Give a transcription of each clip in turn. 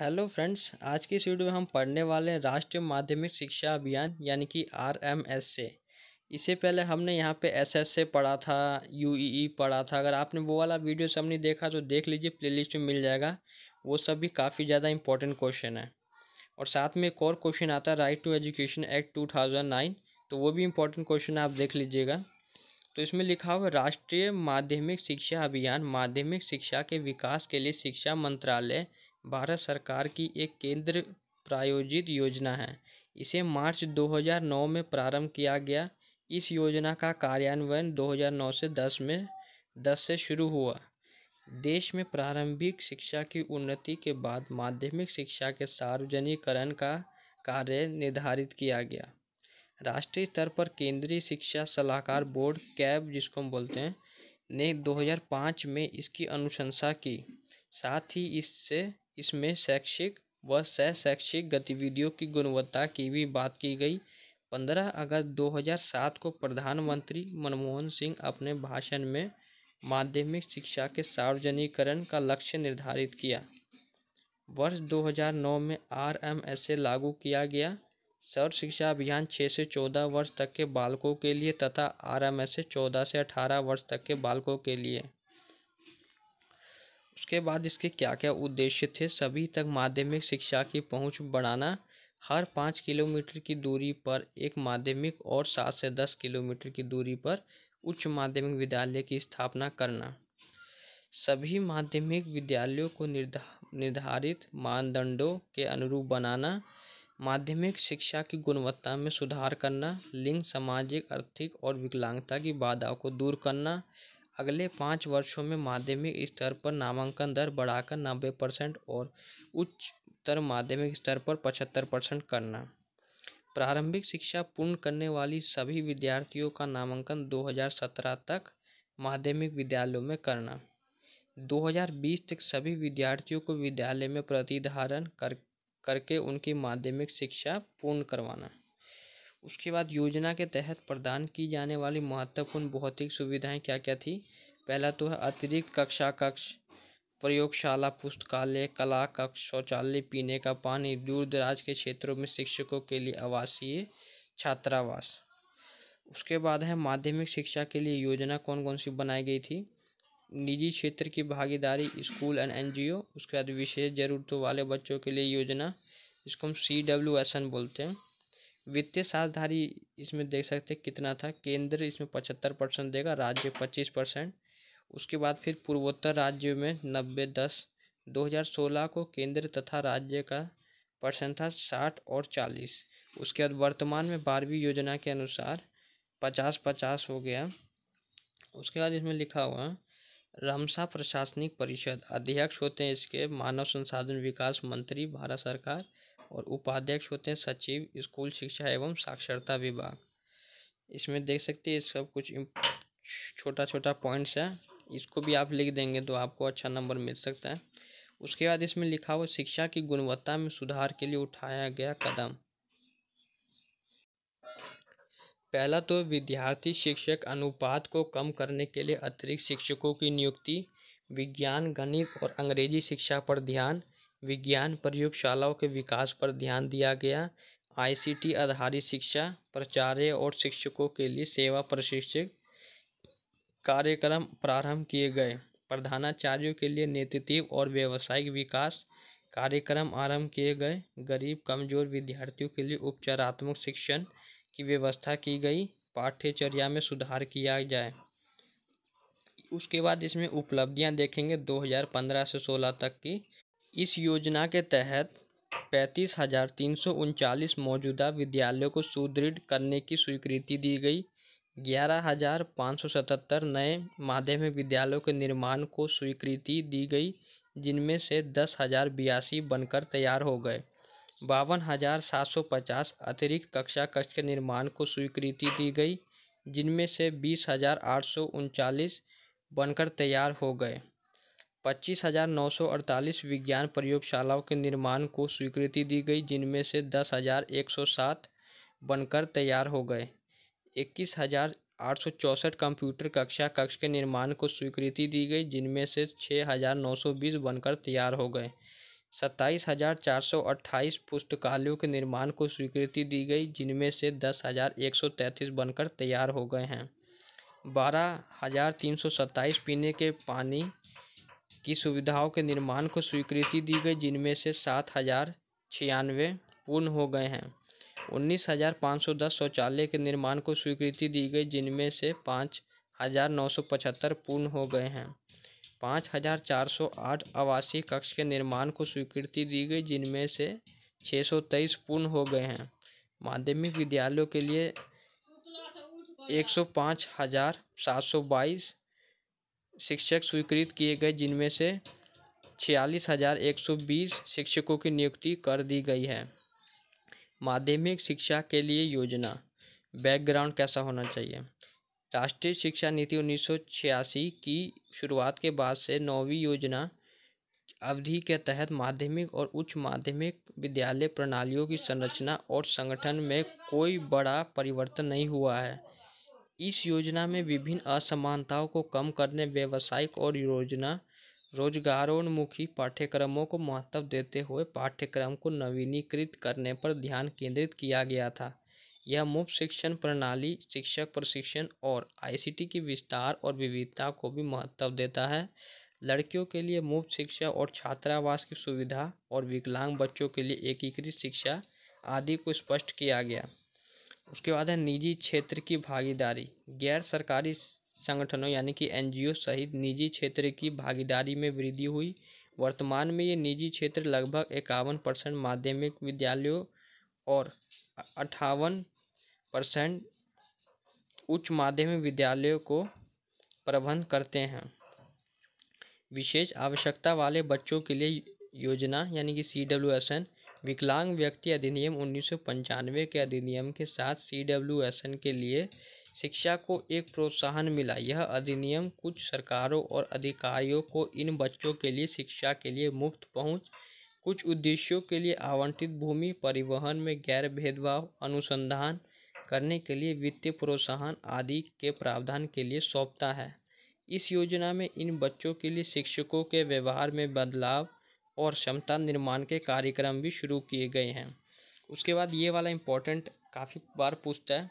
hello friends आज की इस वीडियो में हम पढ़ने वाले हैं राष्ट्रीय माध्यमिक शिक्षा अभियान यानी कि आर एम एस से इससे पहले हमने यहाँ पे एस एस से पढ़ा था यू ई ई पढ़ा था अगर आपने वो वाला वीडियो सब नहीं देखा तो देख लीजिए प्लेलिस्ट में मिल जाएगा वो सब भी काफ़ी ज़्यादा इंपॉर्टेंट क्वेश्चन है और साथ में एक और क्वेश्चन आता है right to education act two thousand nine तो वो भी इम्पोर्टेंट क्वेश्चन है आप देख लीजिएगा तो इसमें लिखा हुआ राष्ट्रीय माध्यमिक शिक्षा अभियान माध्यमिक शिक्षा के विकास के लिए शिक्षा मंत्रालय भारत सरकार की एक केंद्र प्रायोजित योजना है इसे मार्च 2009 में प्रारंभ किया गया इस योजना का कार्यान्वयन 2009 से 10 में 10 से शुरू हुआ देश में प्रारंभिक शिक्षा की उन्नति के बाद माध्यमिक शिक्षा के सार्वजनिकरण का कार्य निर्धारित किया गया राष्ट्रीय स्तर पर केंद्रीय शिक्षा सलाहकार बोर्ड कैब जिसको हम बोलते हैं ने 2005 में इसकी अनुशंसा की साथ ही इससे इसमें शैक्षिक व सह शैक्षिक गतिविधियों की गुणवत्ता की भी बात की गई पंद्रह अगस्त 2007 को प्रधानमंत्री मनमोहन सिंह अपने भाषण में माध्यमिक शिक्षा के सार्वजनिकरण का लक्ष्य निर्धारित किया वर्ष 2009 में आर एम एस ए लागू किया गया सर्व शिक्षा अभियान 6 से 14 वर्ष तक के बालकों के लिए तथा आर एम एस ए 14 से 18 वर्ष तक के बालकों के लिए उसके बाद इसके क्या क्या उद्देश्य थे सभी तक माध्यमिक शिक्षा की पहुंच बढ़ाना हर पाँच किलोमीटर की दूरी पर एक माध्यमिक और सात से दस किलोमीटर की दूरी पर उच्च माध्यमिक विद्यालय की स्थापना करना सभी माध्यमिक विद्यालयों को निर्धा निर्धारित मानदंडों के अनुरूप बनाना माध्यमिक शिक्षा की गुणवत्ता में सुधार करना लिंग सामाजिक आर्थिक और विकलांगता की बाधाओं को दूर करना अगले पाँच वर्षों में माध्यमिक स्तर पर नामांकन दर बढ़ाकर नब्बे परसेंट और उच्चतर माध्यमिक स्तर पर पचहत्तर परसेंट करना प्रारंभिक शिक्षा पूर्ण करने वाली सभी विद्यार्थियों का नामांकन 2017 तक माध्यमिक विद्यालयों में करना 2020 तक सभी विद्यार्थियों को विद्यालय में प्रतिधारण कर करके उनकी माध्यमिक शिक्षा पूर्ण करवाना उसके बाद योजना के तहत प्रदान की जाने वाली महत्वपूर्ण भौतिक सुविधाएं क्या क्या थी पहला तो है अतिरिक्त कक्षा कक्ष प्रयोगशाला पुस्तकालय कला कक्ष शौचालय पीने का पानी दूर दराज के क्षेत्रों में शिक्षकों के लिए आवासीय छात्रावास उसके बाद है माध्यमिक शिक्षा के लिए योजना कौन कौन सी बनाई गई थी निजी क्षेत्र की भागीदारी स्कूल एंड ओ उसके बाद विशेष ज़रूरतों वाले बच्चों के लिए योजना इसको हम सी डब्ल्यू एस एन बोलते हैं वित्तीय साझधारी इसमें देख सकते हैं कितना था केंद्र इसमें पचहत्तर परसेंट देगा राज्य पच्चीस परसेंट उसके बाद फिर पूर्वोत्तर राज्य में नब्बे दस दो हज़ार सोलह को केंद्र तथा राज्य का परसेंट था साठ और चालीस उसके बाद वर्तमान में बारहवीं योजना के अनुसार पचास पचास हो गया उसके बाद इसमें लिखा हुआ रामसा प्रशासनिक परिषद अध्यक्ष होते हैं इसके मानव संसाधन विकास मंत्री भारत सरकार और उपाध्यक्ष होते हैं सचिव स्कूल शिक्षा एवं साक्षरता विभाग इसमें देख सकते हैं इसका कुछ छोटा छोटा पॉइंट्स है इसको भी आप लिख देंगे तो आपको अच्छा नंबर मिल सकता है उसके बाद इसमें लिखा हुआ शिक्षा की गुणवत्ता में सुधार के लिए उठाया गया कदम पहला तो विद्यार्थी शिक्षक अनुपात को कम करने के लिए अतिरिक्त शिक्षकों की नियुक्ति विज्ञान गणित और अंग्रेजी शिक्षा पर ध्यान विज्ञान प्रयोगशालाओं के विकास पर ध्यान दिया गया आईसीटी आधारित शिक्षा प्राचार्य और शिक्षकों के लिए सेवा प्रशिक्षक कार्यक्रम प्रारंभ किए गए प्रधानाचार्यों के लिए नेतृत्व और व्यावसायिक विकास कार्यक्रम आरंभ किए गए गरीब कमजोर विद्यार्थियों के लिए उपचारात्मक शिक्षण की व्यवस्था की गई पाठ्यचर्या में सुधार किया जाए उसके बाद इसमें उपलब्धियां देखेंगे 2015 से 16 तक की इस योजना के तहत पैंतीस हजार तीन सौ उनचालीस मौजूदा विद्यालयों को सुदृढ़ करने की स्वीकृति दी गई ग्यारह हजार पाँच सौ सतहत्तर नए माध्यमिक विद्यालयों के निर्माण को स्वीकृति दी गई जिनमें से दस हजार बयासी बनकर तैयार हो गए बावन हजार सात सौ पचास अतिरिक्त कक्षा कक्ष के निर्माण को स्वीकृति दी गई जिनमें से बीस हजार आठ सौ उनचालीस बनकर तैयार हो गए पच्चीस हजार नौ सौ अड़तालीस विज्ञान प्रयोगशालाओं के निर्माण को स्वीकृति दी गई जिनमें से दस हजार एक सौ सात बनकर तैयार हो गए इक्कीस हजार आठ सौ चौंसठ कंप्यूटर कक्षा कक्ष के निर्माण को स्वीकृति दी गई जिनमें से छः हजार नौ सौ बीस बनकर तैयार हो गए सत्ताईस हजार चार सौ अट्ठाईस पुस्तकालयों के निर्माण को स्वीकृति दी गई जिनमें से दस हजार एक सौ तैंतीस बनकर तैयार हो गए हैं बारह हजार तीन सौ सत्ताईस पीने के पानी की सुविधाओं के निर्माण को स्वीकृति दी गई जिनमें से सात हजार छियानवे पूर्ण हो गए हैं उन्नीस हजार पाँच सौ दस शौचालय के निर्माण को स्वीकृति दी गई जिनमें से पाँच हजार नौ सौ पचहत्तर पूर्ण हो गए हैं पाँच हजार चार सौ आठ आवासीय कक्ष के निर्माण को स्वीकृति दी गई जिनमें से छः सौ तेईस पूर्ण हो गए हैं माध्यमिक विद्यालयों के लिए एक सौ पाँच हजार सात सौ बाईस शिक्षक स्वीकृत किए गए जिनमें से छियालीस हजार एक सौ बीस शिक्षकों की नियुक्ति कर दी गई है माध्यमिक शिक्षा के लिए योजना बैकग्राउंड कैसा होना चाहिए राष्ट्रीय शिक्षा नीति उन्नीस की शुरुआत के बाद से नौवीं योजना अवधि के तहत माध्यमिक और उच्च माध्यमिक विद्यालय प्रणालियों की संरचना और संगठन में कोई बड़ा परिवर्तन नहीं हुआ है इस योजना में विभिन्न असमानताओं को कम करने व्यावसायिक और योजना रोजगारोन्मुखी पाठ्यक्रमों को महत्व देते हुए पाठ्यक्रम को नवीनीकृत करने पर ध्यान केंद्रित किया गया था यह मुफ्त शिक्षण प्रणाली शिक्षक प्रशिक्षण और आईसीटी की विस्तार और विविधता को भी महत्व देता है लड़कियों के लिए मुफ्त शिक्षा और छात्रावास की सुविधा और विकलांग बच्चों के लिए एकीकृत शिक्षा आदि को स्पष्ट किया गया उसके बाद है निजी क्षेत्र की भागीदारी गैर सरकारी संगठनों यानी कि एनजीओ सहित निजी क्षेत्र की भागीदारी में वृद्धि हुई वर्तमान में ये निजी क्षेत्र लगभग इक्यावन परसेंट माध्यमिक विद्यालयों और अठावन परसेंट उच्च माध्यमिक विद्यालयों को प्रबंध करते हैं विशेष आवश्यकता वाले बच्चों के लिए योजना यानी कि सी डब्ल्यू एस एन विकलांग व्यक्ति अधिनियम उन्नीस सौ पंचानवे के अधिनियम के साथ सी डब्ल्यू एस एन के लिए शिक्षा को एक प्रोत्साहन मिला यह अधिनियम कुछ सरकारों और अधिकारियों को इन बच्चों के लिए शिक्षा के लिए मुफ्त पहुंच कुछ उद्देश्यों के लिए आवंटित भूमि परिवहन में गैर भेदभाव अनुसंधान करने के लिए वित्तीय प्रोत्साहन आदि के प्रावधान के लिए सौंपता है इस योजना में इन बच्चों के लिए शिक्षकों के व्यवहार में बदलाव और क्षमता निर्माण के कार्यक्रम भी शुरू किए गए हैं उसके बाद ये वाला इम्पोर्टेंट काफ़ी बार पूछता है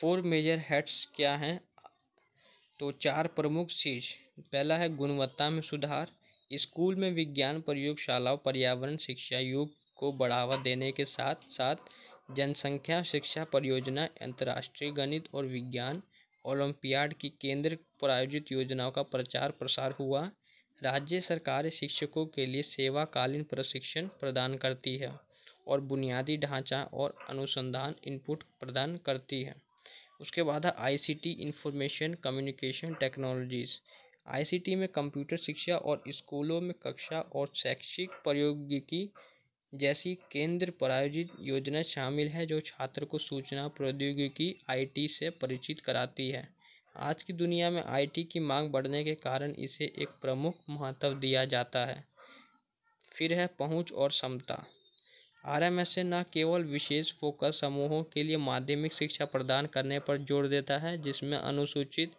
फोर मेजर हेड्स क्या हैं तो चार प्रमुख चीज पहला है गुणवत्ता में सुधार स्कूल में विज्ञान प्रयोगशालाओं पर्यावरण शिक्षा योग को बढ़ावा देने के साथ साथ जनसंख्या शिक्षा परियोजना अंतर्राष्ट्रीय गणित और विज्ञान ओलंपियाड की केंद्र प्रायोजित योजनाओं का प्रचार प्रसार हुआ राज्य सरकार शिक्षकों के लिए सेवाकालीन प्रशिक्षण प्रदान करती है और बुनियादी ढांचा और अनुसंधान इनपुट प्रदान करती है उसके बाद है ICT information communication technologies ICT में कंप्यूटर शिक्षा और स्कूलों में कक्षा और शैक्षिक प्रौद्योगिकी जैसी केंद्र प्रायोजित योजना शामिल है जो छात्र को सूचना प्रौद्योगिकी आई टी से परिचित कराती है आज की दुनिया में आई टी की मांग बढ़ने के कारण इसे एक प्रमुख महत्व दिया जाता है फिर है पहुंच और क्षमता आर एम एस ए न केवल विशेष फोकस समूहों के लिए माध्यमिक शिक्षा प्रदान करने पर जोर देता है जिसमें अनुसूचित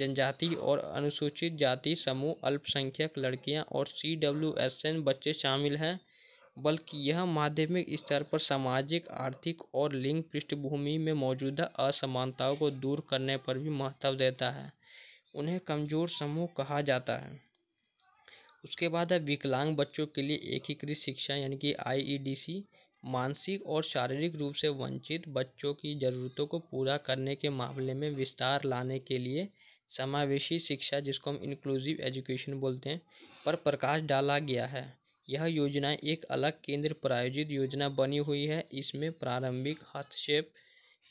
जनजाति और अनुसूचित जाति समूह अल्पसंख्यक लड़कियां और सी डब्ल्यू एस एन बच्चे शामिल हैं बल्कि यह माध्यमिक स्तर पर सामाजिक आर्थिक और लिंग पृष्ठभूमि में मौजूदा असमानताओं को दूर करने पर भी महत्व देता है उन्हें कमज़ोर समूह कहा जाता है उसके बाद है विकलांग बच्चों के लिए एकीकृत शिक्षा यानी कि आई e मानसिक और शारीरिक रूप से वंचित बच्चों की ज़रूरतों को पूरा करने के मामले में विस्तार लाने के लिए समावेशी शिक्षा जिसको हम इंक्लूसिव एजुकेशन बोलते हैं पर प्रकाश डाला गया है यह योजना एक अलग केंद्र प्रायोजित योजना बनी हुई है इसमें प्रारंभिक हस्तक्षेप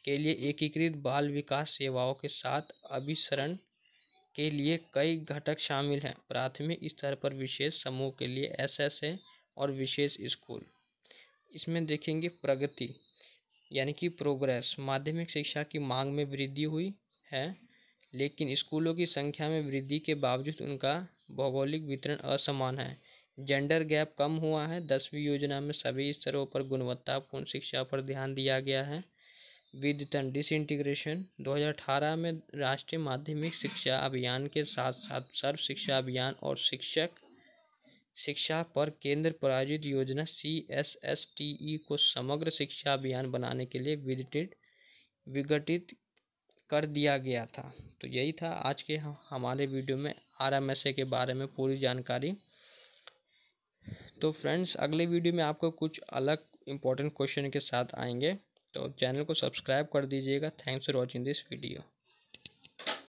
के लिए एकीकृत बाल विकास सेवाओं के साथ अभिसरण के लिए कई घटक शामिल हैं प्राथमिक स्तर पर विशेष समूह के लिए एस एस ए और विशेष स्कूल इसमें देखेंगे प्रगति यानी कि प्रोग्रेस माध्यमिक शिक्षा की मांग में वृद्धि हुई है लेकिन स्कूलों की संख्या में वृद्धि के बावजूद उनका भौगोलिक वितरण असमान है जेंडर गैप कम हुआ है दसवीं योजना में सभी स्तरों पर गुणवत्तापूर्ण शिक्षा पर ध्यान दिया गया है विद्युतन डिसइंटीग्रेशन 2018 में राष्ट्रीय माध्यमिक शिक्षा अभियान के साथ साथ सर्व शिक्षा अभियान और शिक्षक शिक्षा पर केंद्र प्रायोजित योजना C S S T E को समग्र शिक्षा अभियान बनाने के लिए विघटित विघटित कर दिया गया था तो यही था आज के हमारे वीडियो में आर एम एस ए के बारे में पूरी जानकारी तो फ्रेंड्स अगले वीडियो में आपको कुछ अलग इंपॉर्टेंट क्वेश्चन के साथ आएंगे तो चैनल को सब्सक्राइब कर दीजिएगा thanks for watching this video